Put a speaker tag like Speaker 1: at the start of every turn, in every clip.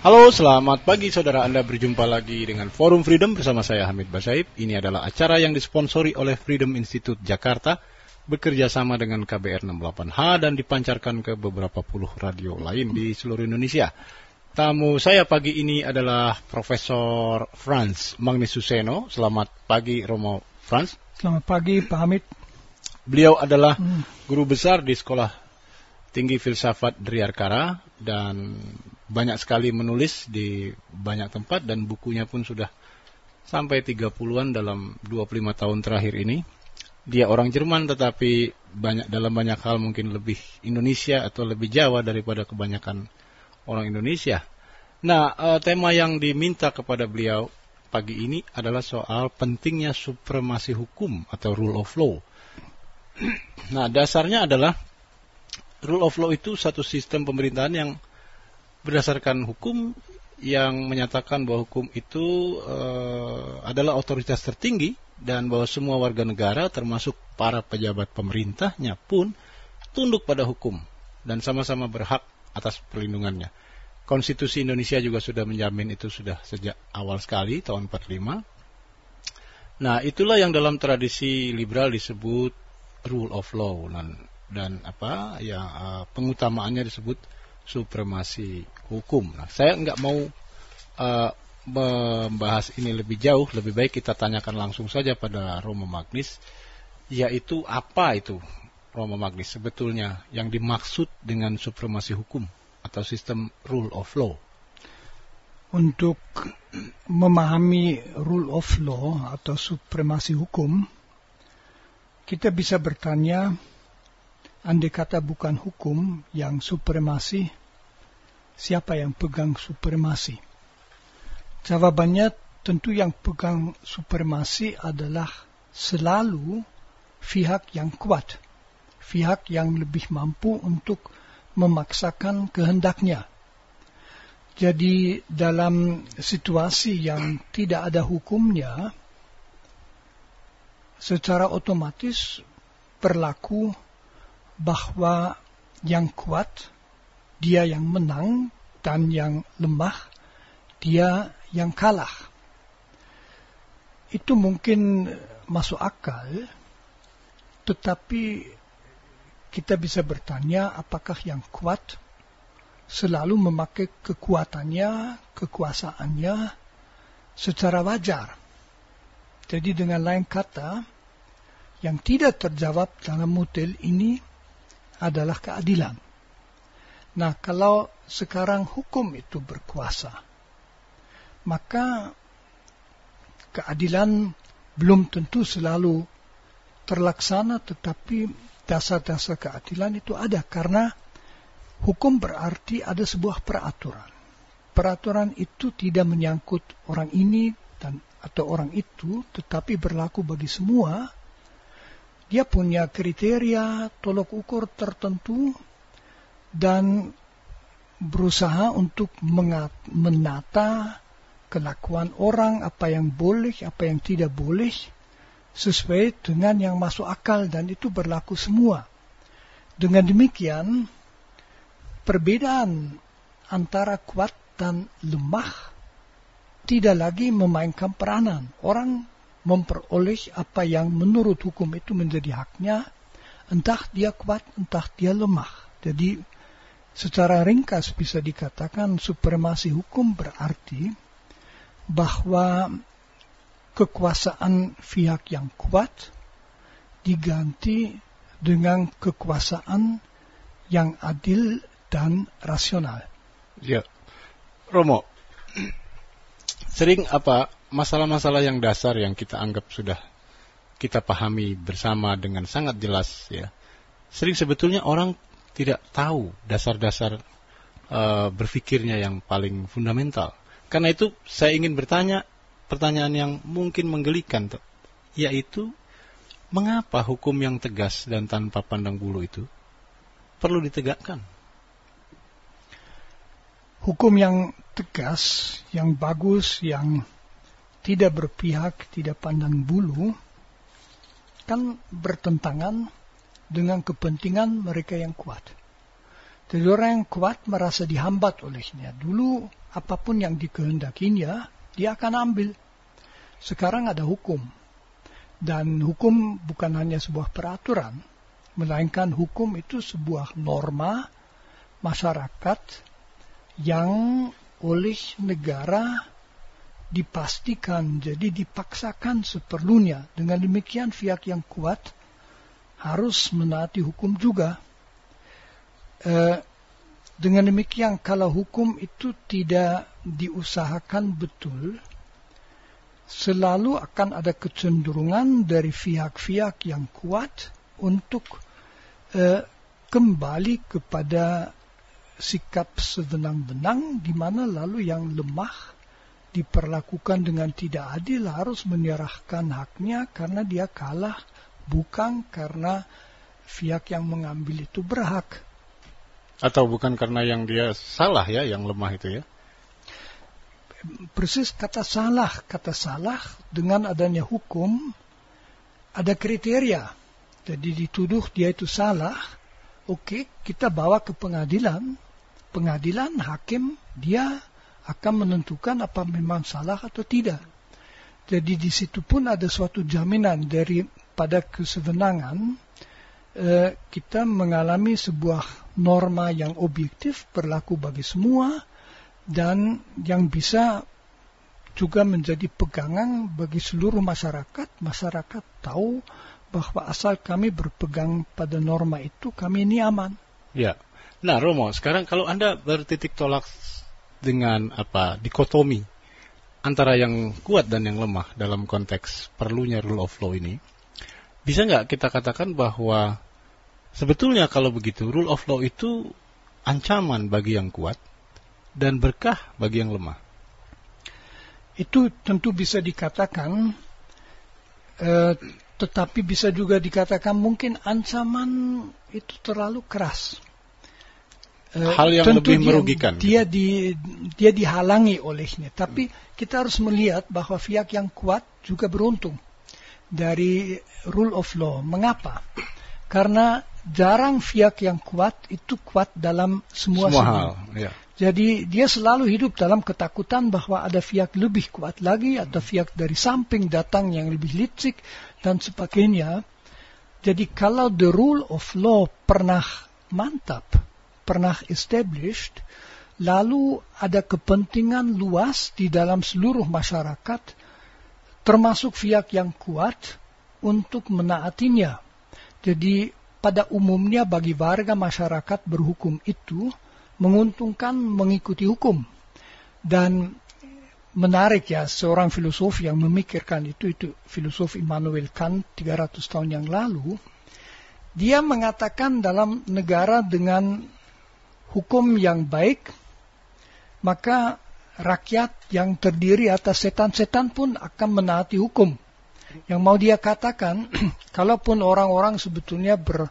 Speaker 1: Halo, selamat pagi saudara Anda berjumpa lagi dengan Forum Freedom bersama saya Hamid Basaib. Ini adalah acara yang disponsori oleh Freedom Institute Jakarta bekerja sama dengan KBR 68H dan dipancarkan ke beberapa puluh radio lain di seluruh Indonesia. Tamu saya pagi ini adalah Profesor Franz Magnisuseno. Selamat pagi Romo Franz. Selamat pagi Pak Hamid. Beliau adalah hmm. guru besar di Sekolah Tinggi Filsafat Driarkara dan banyak sekali menulis di banyak tempat dan bukunya pun sudah sampai 30-an dalam 25 tahun terakhir ini. Dia orang Jerman tetapi banyak dalam banyak hal mungkin lebih Indonesia atau lebih Jawa daripada kebanyakan orang Indonesia. Nah, eh, tema yang diminta kepada beliau pagi ini adalah soal pentingnya supremasi hukum atau rule of law. Nah, dasarnya adalah rule of law itu satu sistem pemerintahan yang berdasarkan hukum yang menyatakan bahwa hukum itu e, adalah otoritas tertinggi dan bahwa semua warga negara termasuk para pejabat pemerintahnya pun tunduk pada hukum dan sama-sama berhak atas perlindungannya. Konstitusi Indonesia juga sudah menjamin itu sudah sejak awal sekali tahun 45. Nah, itulah yang dalam tradisi liberal disebut rule of law dan, dan apa ya eh, pengutamaannya disebut supremasi hukum. Nah, saya nggak mau uh, membahas ini lebih jauh, lebih baik kita tanyakan langsung saja pada Romo Magnis, yaitu apa itu Romo Magnis sebetulnya yang dimaksud dengan supremasi hukum atau sistem rule of law. Untuk
Speaker 2: memahami rule of law atau supremasi hukum, kita bisa bertanya, andai kata bukan hukum yang supremasi, siapa yang pegang supremasi? Jawabannya tentu yang pegang supremasi adalah selalu pihak yang kuat, pihak yang lebih mampu untuk memaksakan kehendaknya. Jadi dalam situasi yang tidak ada hukumnya, secara otomatis berlaku bahwa yang kuat dia yang menang dan yang lemah, dia yang kalah. Itu mungkin masuk akal, tetapi kita bisa bertanya apakah yang kuat selalu memakai kekuatannya, kekuasaannya secara wajar. Jadi dengan lain kata, yang tidak terjawab dalam model ini adalah keadilan Nah, kalau sekarang hukum itu berkuasa, maka keadilan belum tentu selalu terlaksana, tetapi dasar-dasar keadilan itu ada karena hukum berarti ada sebuah peraturan. Peraturan itu tidak menyangkut orang ini dan atau orang itu, tetapi berlaku bagi semua. Dia punya kriteria tolok ukur tertentu dan berusaha untuk menata kelakuan orang, apa yang boleh, apa yang tidak boleh, sesuai dengan yang masuk akal dan itu berlaku semua. Dengan demikian, perbedaan antara kuat dan lemah tidak lagi memainkan peranan. Orang memperoleh apa yang menurut hukum itu menjadi haknya, entah dia kuat, entah dia lemah. Jadi Secara ringkas bisa dikatakan supremasi hukum berarti bahwa kekuasaan pihak yang kuat diganti dengan kekuasaan yang adil dan rasional.
Speaker 1: Ya, Romo, sering apa masalah-masalah yang dasar yang kita anggap sudah kita pahami bersama dengan sangat jelas ya. Sering sebetulnya orang tidak tahu dasar-dasar uh, berfikirnya yang paling fundamental. Karena itu saya ingin bertanya pertanyaan yang mungkin menggelikan, yaitu mengapa hukum yang tegas dan tanpa pandang bulu itu perlu ditegakkan?
Speaker 2: Hukum yang tegas, yang bagus, yang tidak berpihak, tidak pandang bulu, kan bertentangan dengan kepentingan mereka yang kuat. Jadi orang yang kuat merasa dihambat olehnya. Dulu apapun yang dikehendakinya, dia akan ambil. Sekarang ada hukum. Dan hukum bukan hanya sebuah peraturan, melainkan hukum itu sebuah norma masyarakat yang oleh negara dipastikan, jadi dipaksakan seperlunya. Dengan demikian pihak yang kuat harus menaati hukum juga. E, dengan demikian, kalau hukum itu tidak diusahakan betul, selalu akan ada kecenderungan dari pihak-pihak yang kuat untuk e, kembali kepada sikap sebenang-benang, di mana lalu yang lemah diperlakukan dengan tidak adil harus menyerahkan haknya karena dia kalah bukan karena pihak yang mengambil itu berhak.
Speaker 1: Atau bukan karena yang dia salah ya, yang lemah itu ya?
Speaker 2: Persis kata salah, kata salah dengan adanya hukum ada kriteria. Jadi dituduh dia itu salah, oke okay, kita bawa ke pengadilan. Pengadilan hakim dia akan menentukan apa memang salah atau tidak. Jadi di situ pun ada suatu jaminan dari pada kesenangan eh, kita mengalami sebuah norma yang objektif berlaku bagi semua dan yang bisa juga menjadi pegangan bagi seluruh masyarakat. Masyarakat tahu bahwa asal kami berpegang pada norma itu kami ini aman.
Speaker 1: Ya. Nah, Romo, sekarang kalau Anda bertitik tolak dengan apa? dikotomi antara yang kuat dan yang lemah dalam konteks perlunya rule of law ini, bisa nggak kita katakan bahwa sebetulnya kalau begitu rule of law itu ancaman bagi yang kuat dan berkah bagi yang lemah? Itu tentu bisa dikatakan, eh, tetapi
Speaker 2: bisa juga dikatakan mungkin ancaman itu terlalu keras. Eh, Hal yang tentu lebih merugikan. Dia, gitu. di, dia dihalangi olehnya. Tapi kita harus melihat bahwa pihak yang kuat juga beruntung dari rule of law. Mengapa? Karena jarang fiak yang kuat itu kuat dalam semua, semua hal. Ya. Jadi dia selalu hidup dalam ketakutan bahwa ada fiak lebih kuat lagi, ada fiak dari samping datang yang lebih licik dan sebagainya. Jadi kalau the rule of law pernah mantap, pernah established, lalu ada kepentingan luas di dalam seluruh masyarakat termasuk pihak yang kuat untuk menaatinya. Jadi pada umumnya bagi warga masyarakat berhukum itu menguntungkan mengikuti hukum. Dan menarik ya seorang filosof yang memikirkan itu itu filosof Immanuel Kant 300 tahun yang lalu dia mengatakan dalam negara dengan hukum yang baik maka rakyat yang terdiri atas setan-setan pun akan menaati hukum. Yang mau dia katakan, kalaupun orang-orang sebetulnya ber,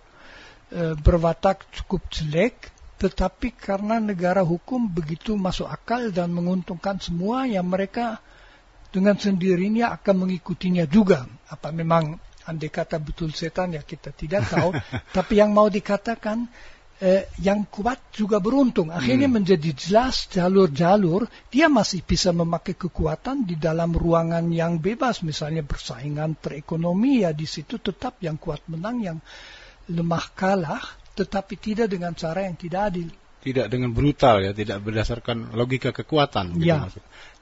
Speaker 2: e, berwatak cukup jelek, tetapi karena negara hukum begitu masuk akal dan menguntungkan semua, yang mereka dengan sendirinya akan mengikutinya juga. Apa memang andai kata betul setan ya kita tidak tahu, tapi yang mau dikatakan eh, yang kuat juga beruntung. Akhirnya hmm. menjadi jelas jalur-jalur dia masih bisa memakai kekuatan di dalam ruangan yang bebas, misalnya persaingan terekonomi ya, di situ tetap yang kuat menang, yang lemah kalah, tetapi tidak dengan cara yang tidak
Speaker 1: adil. Tidak dengan brutal ya, tidak berdasarkan logika kekuatan. Gitu ya.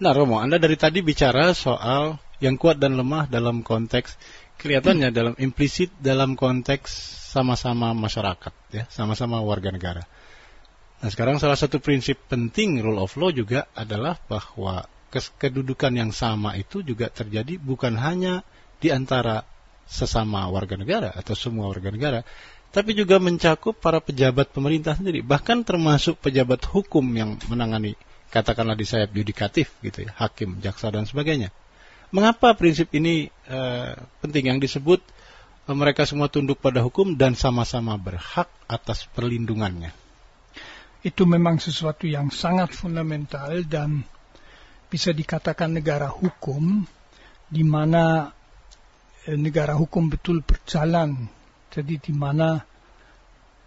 Speaker 1: Nah Romo, Anda dari tadi bicara soal yang kuat dan lemah dalam konteks kelihatannya dalam implisit dalam konteks sama-sama masyarakat ya sama-sama warga negara. Nah sekarang salah satu prinsip penting rule of law juga adalah bahwa kedudukan yang sama itu juga terjadi bukan hanya di antara sesama warga negara atau semua warga negara, tapi juga mencakup para pejabat pemerintah sendiri, bahkan termasuk pejabat hukum yang menangani katakanlah di sayap yudikatif gitu ya, hakim, jaksa dan sebagainya. Mengapa prinsip ini uh, penting yang disebut uh, mereka semua tunduk pada hukum dan sama-sama berhak atas perlindungannya? Itu memang sesuatu yang sangat fundamental dan bisa
Speaker 2: dikatakan negara hukum di mana eh, negara hukum betul berjalan. Jadi di mana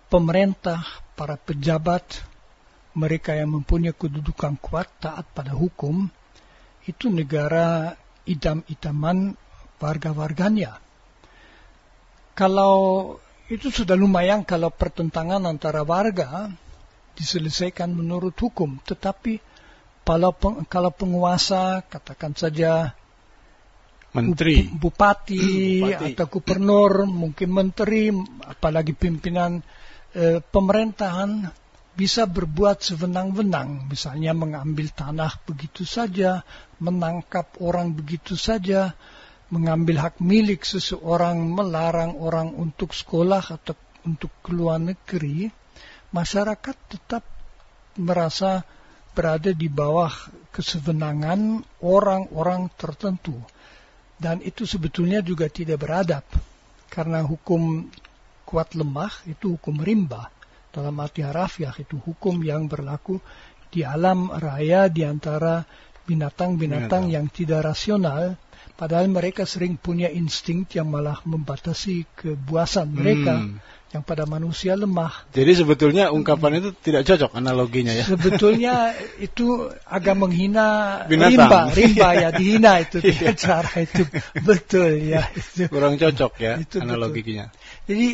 Speaker 2: pemerintah, para pejabat, mereka yang mempunyai kedudukan kuat taat pada hukum, itu negara idam-idaman warga-warganya. Kalau itu sudah lumayan kalau pertentangan antara warga diselesaikan menurut hukum, tetapi kalau, kalau penguasa katakan saja menteri bupati, bupati atau gubernur mungkin menteri apalagi pimpinan eh, pemerintahan bisa berbuat sewenang-wenang, misalnya mengambil tanah begitu saja, menangkap orang begitu saja, mengambil hak milik seseorang, melarang orang untuk sekolah atau untuk keluar negeri, masyarakat tetap merasa berada di bawah kesewenangan orang-orang tertentu. Dan itu sebetulnya juga tidak beradab, karena hukum kuat lemah itu hukum rimba dalam arti harafiah itu hukum yang berlaku di alam raya di antara binatang-binatang yang tidak rasional padahal mereka sering punya insting yang malah membatasi kebuasan mereka hmm. yang pada manusia lemah.
Speaker 1: Jadi sebetulnya ungkapan itu tidak cocok analoginya ya. Sebetulnya
Speaker 2: itu agak menghina Binatang. rimba, rimba ya dihina itu tidak iya. cara itu betul ya
Speaker 1: itu. Kurang cocok ya
Speaker 2: itu analoginya. Betul. Jadi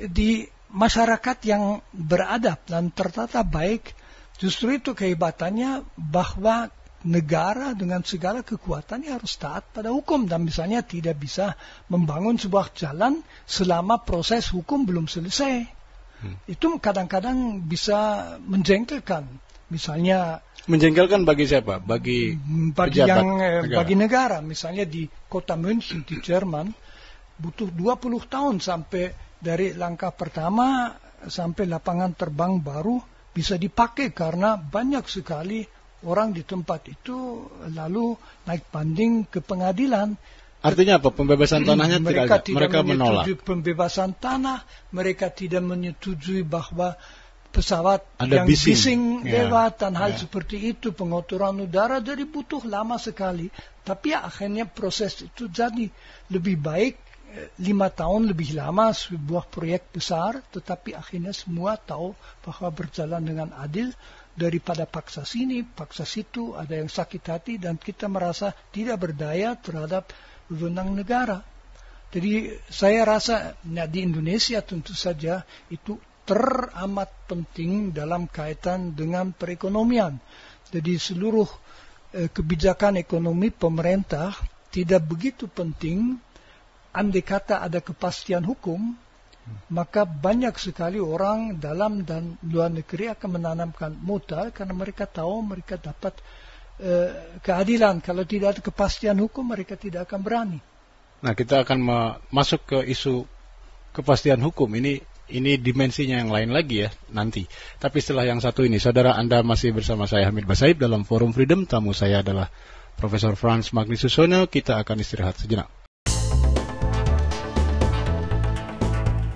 Speaker 2: di masyarakat yang beradab dan tertata baik, justru itu kehebatannya bahwa negara dengan segala kekuatannya harus taat pada hukum dan misalnya tidak bisa membangun sebuah jalan selama proses hukum belum selesai. Hmm. Itu kadang-kadang bisa menjengkelkan. Misalnya
Speaker 1: menjengkelkan bagi siapa? Bagi hmm, bagi yang eh, negara. bagi
Speaker 2: negara. Misalnya di kota München di Jerman butuh 20 tahun sampai dari langkah pertama sampai lapangan terbang baru bisa dipakai karena banyak sekali orang di tempat itu lalu naik banding ke pengadilan.
Speaker 1: Artinya apa? Pembebasan hmm, tanahnya mereka tidak, tidak mereka menolak.
Speaker 2: pembebasan tanah, mereka tidak menyetujui bahwa pesawat Ada yang bising, bising ya. lewat dan hal ya. seperti itu pengotoran udara jadi butuh lama sekali tapi akhirnya proses itu jadi lebih baik lima tahun lebih lama sebuah proyek besar, tetapi akhirnya semua tahu bahwa berjalan dengan adil daripada paksa sini, paksa situ, ada yang sakit hati dan kita merasa tidak berdaya terhadap wewenang negara. Jadi saya rasa nah di Indonesia tentu saja itu teramat penting dalam kaitan dengan perekonomian. Jadi seluruh eh, kebijakan ekonomi pemerintah tidak begitu penting andai kata ada kepastian hukum, maka banyak sekali orang dalam dan luar negeri akan menanamkan modal karena mereka tahu mereka dapat eh, keadilan. Kalau tidak ada kepastian hukum, mereka tidak akan berani.
Speaker 1: Nah, kita akan masuk ke isu kepastian hukum ini. Ini dimensinya yang lain lagi ya nanti. Tapi setelah yang satu ini, saudara Anda masih bersama saya Hamid Basaib dalam Forum Freedom. Tamu saya adalah Profesor Franz Magnisusono. Kita akan istirahat sejenak.